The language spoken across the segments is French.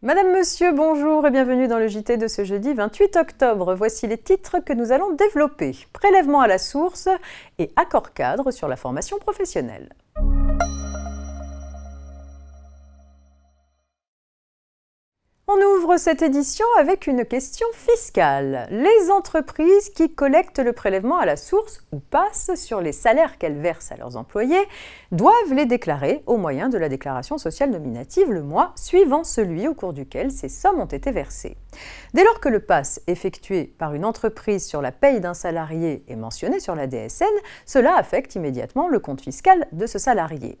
Madame, Monsieur, bonjour et bienvenue dans le JT de ce jeudi 28 octobre. Voici les titres que nous allons développer. Prélèvement à la source et accord cadre sur la formation professionnelle. On ouvre cette édition avec une question fiscale. Les entreprises qui collectent le prélèvement à la source ou passent sur les salaires qu'elles versent à leurs employés doivent les déclarer au moyen de la déclaration sociale nominative le mois suivant celui au cours duquel ces sommes ont été versées. Dès lors que le pass effectué par une entreprise sur la paye d'un salarié est mentionné sur la DSN, cela affecte immédiatement le compte fiscal de ce salarié.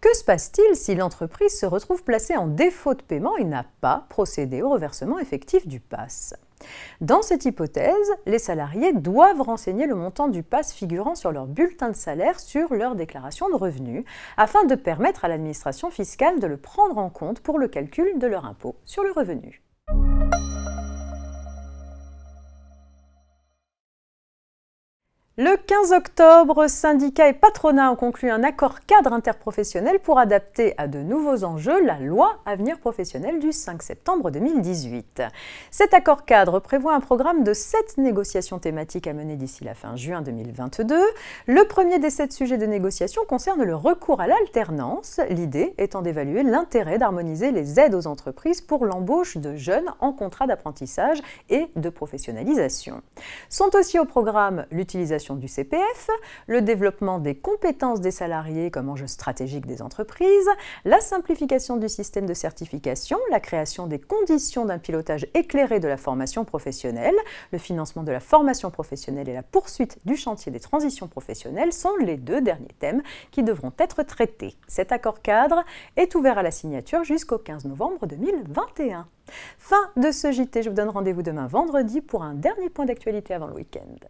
Que se passe-t-il si l'entreprise se retrouve placée en défaut de paiement et n'a pas procédé au reversement effectif du pass dans cette hypothèse, les salariés doivent renseigner le montant du pass figurant sur leur bulletin de salaire sur leur déclaration de revenus afin de permettre à l'administration fiscale de le prendre en compte pour le calcul de leur impôt sur le revenu. Le 15 octobre, syndicats et patronats ont conclu un accord cadre interprofessionnel pour adapter à de nouveaux enjeux la loi Avenir professionnel du 5 septembre 2018. Cet accord cadre prévoit un programme de 7 négociations thématiques à mener d'ici la fin juin 2022. Le premier des 7 sujets de négociation concerne le recours à l'alternance, l'idée étant d'évaluer l'intérêt d'harmoniser les aides aux entreprises pour l'embauche de jeunes en contrat d'apprentissage et de professionnalisation. Sont aussi au programme l'utilisation du CPF, le développement des compétences des salariés comme enjeu stratégique des entreprises, la simplification du système de certification, la création des conditions d'un pilotage éclairé de la formation professionnelle, le financement de la formation professionnelle et la poursuite du chantier des transitions professionnelles sont les deux derniers thèmes qui devront être traités. Cet accord cadre est ouvert à la signature jusqu'au 15 novembre 2021. Fin de ce JT, je vous donne rendez-vous demain vendredi pour un dernier point d'actualité avant le week-end.